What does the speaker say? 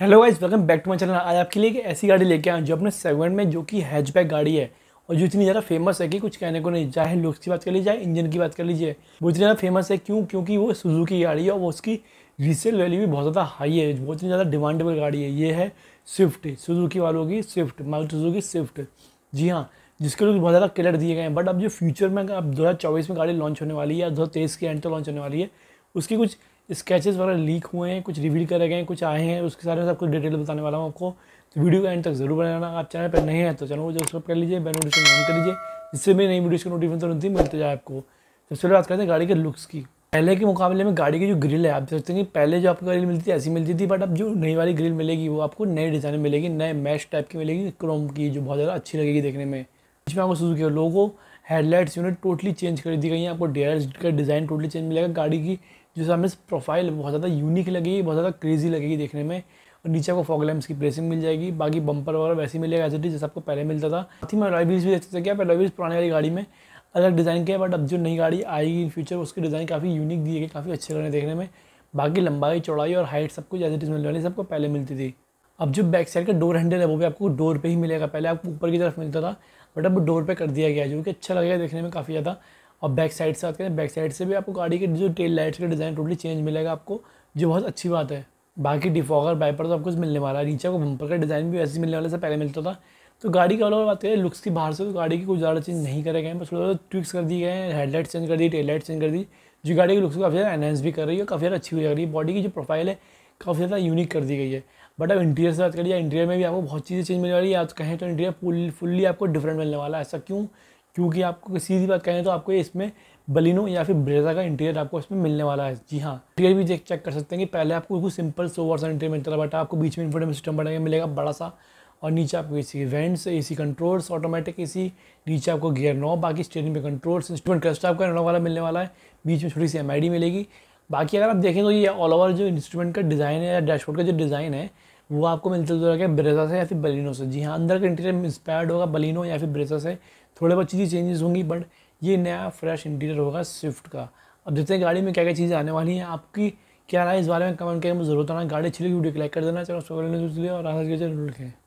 hello guys welcome back to my channel आज आपके लिए एक ऐसी गाड़ी लेके आए जो अपने सेगमेंट में जो कि हैचबैक गाड़ी है और जो इतनी ज़्यादा फेमस है कि कुछ कहने को नहीं चाहे लुक्स की बात कर लीजिए इंजन की बात कर लीजिए वो इतनी ज़्यादा फेमस है क्यों क्योंकि वो सुजुकी गाड़ी है और वो उसकी रीसेल वैल्यू भी बहुत ज़्यादा हाई है बहुत इतनी ज़्यादा डिमांडेबल गाड़ी है ये है स्विफ्ट सुजुकी वालों की स्विफ्ट सुजू सुजुकी स्विफ्ट जी हाँ जिसके लिए बहुत ज़्यादा क्लियर दिए गए हैं बट अब जो फ्यूचर में अब दो में गाड़ी लॉन्च होने वाली है दो के एंड तो लॉन्च होने वाली है उसकी कुछ स्केचेस वगैरह लीक हुए हैं कुछ रिवील करे गए हैं कुछ आए हैं उसके सारे में कुछ डिटेल बताने वाला हूँ आपको तो वीडियो का एंड तक जरूर बनाना आप चैनल पर नहीं हैं तो चैनल को सब्सक्राइब कर लीजिए बेल नोटिफिकेशन ऑन कर लीजिए जिससे मेरी नई वीडियो की नोटिफिकेशन होती मिलते जाए आपको सबसे तो पहले बात करते हैं गाड़ी के लुक्स की पहले के मुकाबले में गाड़ी की जो ग्रिल है आप देख सकते हैं पहले जो आपको ग्रिल मिलती थी ऐसी मिलती थी बट अब जो नई वाली ग्रिल मिलेगी वो आपको नए डिज़ाइन में मिलेगी नए मैश टाइप की मिलेगी क्रोम की जो बहुत ज़्यादा अच्छी लगेगी देखने में इसमें आपको सुजुकी लोगों हेडलाइट्स यूनिट टोटली चेंज कर दी गई है आपको डेयर का डिज़ाइन टोटली चेंज मिलेगा गाड़ी की जो सामने प्रोफाइल बहुत ज़्यादा यूनिक लगेगी बहुत ज़्यादा क्रेजी लगेगी देखने में और नीचे आपको फॉग लैम्स की प्लेसिंग मिल जाएगी बाकी बंपर वगैरह वैसे मिलेगा एसिडी जैसे आपको पहले मिलता था साथ ही में रॉयबिल्स भी देख सकते क्या रॉयबिल्स पुराने वाली गाड़ी में अलग डिज़ाइन के बट अब जो नई गाड़ी आएगी इन फ्यूचर उसकी डिज़ाइन काफ़ी यूनिक दी गए काफ़ी अच्छे लगने देखने में बाकी लंबाई चौड़ाई और हाइट सब कुछ एसिडीज मिलने वाली सबको पहले मिलती थी अब जो बैक साइड का डोर हैंडल है वो भी आपको डोर पर ही मिलेगा पहले आपको ऊपर की तरफ मिलता था बट अब डोर पर कर दिया गया जो कि अच्छा लगेगा देखने में काफ़ी ज़्यादा और बैक साइड से बात करें बैक साइड से भी आपको गाड़ी के जो टेल लाइट्स का डिज़ाइन टोटली चेंज मिलेगा आपको जो बहुत अच्छी बात है बाकी डिफॉगर बाइपर तो आपको मिलने वाला है नीचे को बम्पर का डिज़ाइन भी वैसे मिलने वाले से पहले मिलता था तो गाड़ी का ओवरऑल बात करें लुक्स की बाहर से तो गाड़ी की कुछ ज़्यादा चेंज नहीं करे गए बस थोड़ा ट्विक्स कर दिए गए हैं हेडलाइट चेंज कर दी टेल लाइट चेंज कर दी जो गाड़ी के लुक्स को काफ़ी ज़्यादा एनहेंस भी कर रही है काफ़ी ज़्यादा अच्छी भी लग रही है बॉडी की जो प्रोफाइल है काफ़ी ज़्यादा यूनिक कर दी गई है बट अब इंटीरियर से बात करिए इंटीरियर में भी आपको बहुत चीज़ें चेंज मिलने वाली है आप तो कहें तो इंटीरियर फुल फुल्ली आपको डिफरेंट मिलने वाला है ऐसा क्यों क्योंकि आपको सीधी बात कहें तो आपको इसमें बलिनो या फिर ब्रेजा का इंटीरियर आपको इसमें मिलने वाला है जी हाँ इंटीरियर भी देख चेक कर सकते हैं कि पहले आपको कुछ सिंपल सोवर सा इंटीरियर मिलता बट आपको बीच में इन्फोटेनमेंट सिस्टम बना मिलेगा बड़ा सा और नीचे आपको A C vents A C controls automatic A C नीचे आपको गियर नो बाकी स्टेरिंग पे कंट्रोल्स इंस्ट्रूमेंट क्रस्ट आपका नॉ वाला मिलने वाला है बीच में छोटी सी एम मिलेगी बाकी अगर आप देखें तो ये ऑल ओवर जो इंस्ट्रूमेंट का डिज़ाइन है या डैशबोर्ड का जो डिज़ाइन है वो आपको मिलता तो है क्या ब्रेजा से या फिर बलिनो से जी हाँ अंदर का इंटीरियर इंस्पायर्ड होगा बलिनो या फिर ब्रेजा से थोड़े बहुत चीज़ें चेंजेस होंगी बट ये नया फ्रेश इंटीरियर होगा स्विफ्ट का अब देखते हैं गाड़ी में क्या क्या चीज़ें आने वाली हैं आपकी क्या राय इस बारे में कमेंट करके मुझे जरूरत आना गाड़ी अच्छी लगी वीडियो लाइक कर देना चलो सोलह और आशा कीजिए जरूर लिखें